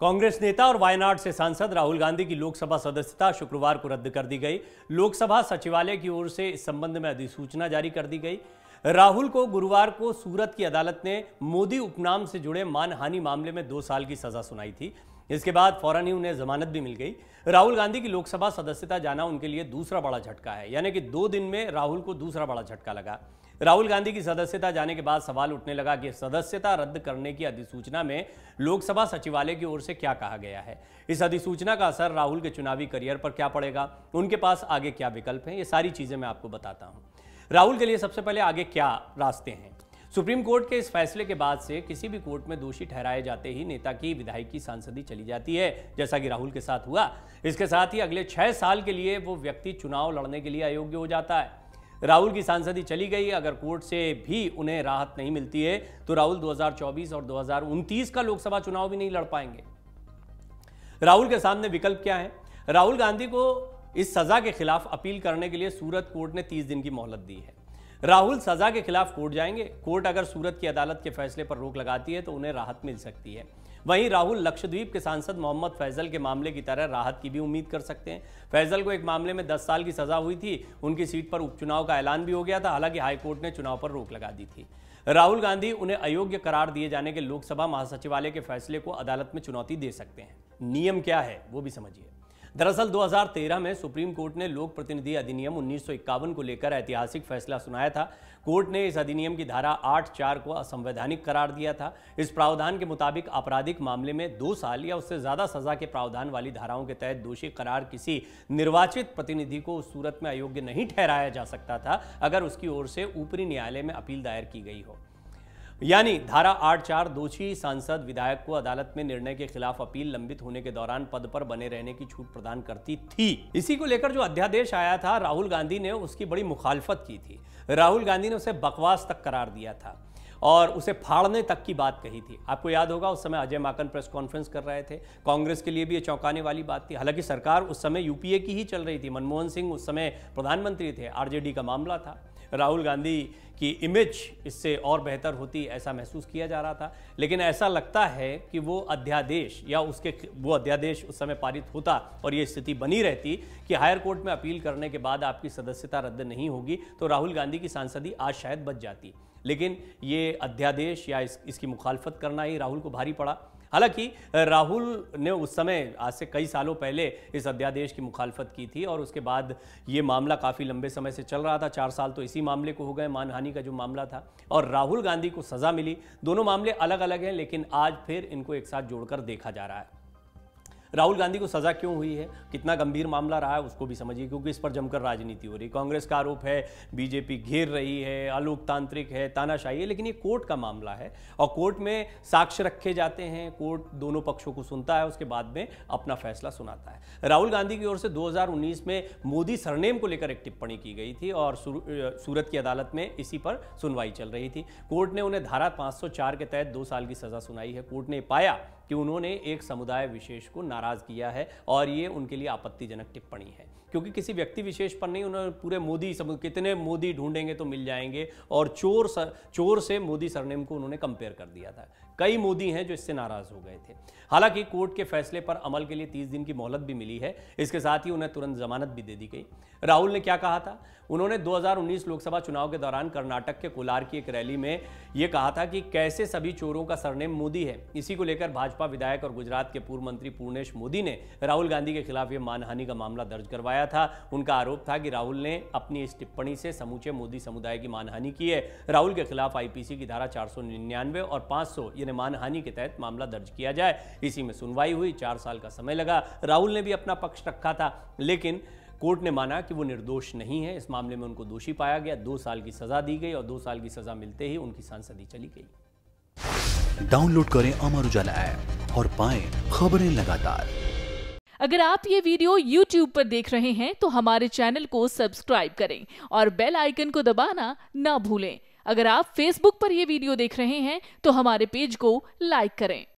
कांग्रेस नेता और वायनाड से सांसद राहुल गांधी की लोकसभा सदस्यता शुक्रवार को रद्द कर दी गई लोकसभा सचिवालय की ओर से इस संबंध में अधिसूचना जारी कर दी गई राहुल को गुरुवार को सूरत की अदालत ने मोदी उपनाम से जुड़े मानहानि मामले में दो साल की सजा सुनाई थी इसके बाद फौरन ही उन्हें जमानत भी मिल गई राहुल गांधी की लोकसभा सदस्यता जाना उनके लिए दूसरा बड़ा झटका है यानी कि दो दिन में राहुल को दूसरा बड़ा झटका लगा राहुल गांधी की सदस्यता जाने के बाद सवाल उठने लगा कि सदस्यता रद्द करने की अधिसूचना में लोकसभा सचिवालय की ओर से क्या कहा गया है इस अधिसूचना का असर राहुल के चुनावी करियर पर क्या पड़ेगा उनके पास आगे क्या विकल्प हैं ये सारी चीज़ें मैं आपको बताता हूँ राहुल के लिए सबसे पहले आगे क्या रास्ते हैं सुप्रीम कोर्ट के इस फैसले के बाद से किसी भी कोर्ट में दोषी ठहराए जाते ही नेता की विधायक की सांसदी चली जाती है जैसा कि राहुल के साथ हुआ इसके साथ ही अगले छह साल के लिए वो व्यक्ति चुनाव लड़ने के लिए अयोग्य हो जाता है राहुल की सांसदी चली गई अगर कोर्ट से भी उन्हें राहत नहीं मिलती है तो राहुल 2024 और 2029 का लोकसभा चुनाव भी नहीं लड़ पाएंगे राहुल के सामने विकल्प क्या है राहुल गांधी को इस सजा के खिलाफ अपील करने के लिए सूरत कोर्ट ने 30 दिन की मोहलत दी है राहुल सजा के खिलाफ कोर्ट जाएंगे कोर्ट अगर सूरत की अदालत के फैसले पर रोक लगाती है तो उन्हें राहत मिल सकती है वहीं राहुल लक्षद्वीप के सांसद मोहम्मद फैजल के मामले की तरह राहत की भी उम्मीद कर सकते हैं फैजल को एक मामले में 10 साल की सजा हुई थी उनकी सीट पर उपचुनाव का ऐलान भी हो गया था हालांकि हाईकोर्ट ने चुनाव पर रोक लगा दी थी राहुल गांधी उन्हें अयोग्य करार दिए जाने के लोकसभा महासचिवालय के फैसले को अदालत में चुनौती दे सकते हैं नियम क्या है वो भी समझिए दरअसल 2013 में सुप्रीम कोर्ट ने लोक प्रतिनिधि अधिनियम उन्नीस को लेकर ऐतिहासिक फैसला सुनाया था कोर्ट ने इस अधिनियम की धारा आठ चार को असंवैधानिक करार दिया था इस प्रावधान के मुताबिक आपराधिक मामले में दो साल या उससे ज्यादा सजा के प्रावधान वाली धाराओं के तहत दोषी करार किसी निर्वाचित प्रतिनिधि को उस सूरत में अयोग्य नहीं ठहराया जा सकता था अगर उसकी ओर से ऊपरी न्यायालय में अपील दायर की गई हो यानी धारा आठ चार दोषी सांसद विधायक को अदालत में निर्णय के खिलाफ अपील लंबित होने के दौरान पद पर बने रहने की छूट प्रदान करती थी इसी को लेकर जो अध्यादेश आया था राहुल गांधी ने उसकी बड़ी मुखालफत की थी राहुल गांधी ने उसे बकवास तक करार दिया था और उसे फाड़ने तक की बात कही थी आपको याद होगा उस समय अजय माकन प्रेस कॉन्फ्रेंस कर रहे थे कांग्रेस के लिए भी ये चौंकाने वाली बात थी हालांकि सरकार उस समय यूपीए की ही चल रही थी मनमोहन सिंह उस समय प्रधानमंत्री थे आरजेडी का मामला था राहुल गांधी की इमेज इससे और बेहतर होती ऐसा महसूस किया जा रहा था लेकिन ऐसा लगता है कि वो अध्यादेश या उसके वो अध्यादेश उस समय पारित होता और ये स्थिति बनी रहती कि हायर कोर्ट में अपील करने के बाद आपकी सदस्यता रद्द नहीं होगी तो राहुल गांधी की सांसदी आज शायद बच जाती लेकिन ये अध्यादेश या इस, इसकी मुखालफत करना ही राहुल को भारी पड़ा हालांकि राहुल ने उस समय आज से कई सालों पहले इस अध्यादेश की मुखालफत की थी और उसके बाद ये मामला काफ़ी लंबे समय से चल रहा था चार साल तो इसी मामले को हो गए मानहानि का जो मामला था और राहुल गांधी को सज़ा मिली दोनों मामले अलग अलग हैं लेकिन आज फिर इनको एक साथ जोड़कर देखा जा रहा है राहुल गांधी को सजा क्यों हुई है कितना गंभीर मामला रहा है उसको भी समझिए क्योंकि इस पर जमकर राजनीति हो रही है कांग्रेस का आरोप है बीजेपी घेर रही है अलोकतांत्रिक है तानाशाही है लेकिन ये कोर्ट का मामला है और कोर्ट में साक्ष्य रखे जाते हैं कोर्ट दोनों पक्षों को सुनता है उसके बाद में अपना फैसला सुनाता है राहुल गांधी की ओर से दो में मोदी सरनेम को लेकर एक टिप्पणी की गई थी और सूरत की अदालत में इसी पर सुनवाई चल रही थी कोर्ट ने उन्हें धारा 504 के तहत दो साल की सजा सुनाई है कोर्ट ने पाया कि उन्होंने एक समुदाय विशेष को नाराज किया है और ये उनके लिए आपत्तिजनक टिप्पणी है क्योंकि किसी व्यक्ति विशेष पर नहीं उन्होंने पूरे मोदी कितने मोदी ढूंढेंगे तो मिल जाएंगे और चोर सर, चोर से मोदी सरनेम को उन्होंने कंपेयर कर दिया था कई मोदी हैं जो इससे नाराज हो गए थे हालांकि कोर्ट के फैसले पर अमल के लिए तीस दिन की मोहलत भी मिली है इसके साथ ही उन्हें तुरंत जमानत भी दे दी गई राहुल ने क्या कहा था उन्होंने 2019 लोकसभा चुनाव के दौरान कर्नाटक के कोलार की एक रैली में ये कहा था कि कैसे सभी चोरों का सरनेम मोदी है इसी को लेकर भाजपा विधायक और गुजरात के पूर्व मंत्री पूर्णेश मोदी ने राहुल गांधी के खिलाफ ये मानहानि का मामला दर्ज करवाया था उनका आरोप था कि राहुल ने अपनी इस टिप्पणी से समूचे मोदी समुदाय की मानहानि की है राहुल के खिलाफ आईपीसी की धारा चार और पांच यानी मानहानि के तहत मामला दर्ज किया जाए इसी में सुनवाई हुई चार साल का समय लगा राहुल ने भी अपना पक्ष रखा था लेकिन कोर्ट ने माना कि वो निर्दोष नहीं है इस मामले में उनको दोषी पाया गया दो साल की सजा दी गई और दो साल की सजा मिलते ही उनकी सांसदी चली गई डाउनलोड करें अमर उजाला ऐप और पाए खबरें लगातार अगर आप ये वीडियो YouTube पर देख रहे हैं तो हमारे चैनल को सब्सक्राइब करें और बेल आइकन को दबाना ना भूलें अगर आप Facebook पर यह वीडियो देख रहे हैं तो हमारे पेज को लाइक करें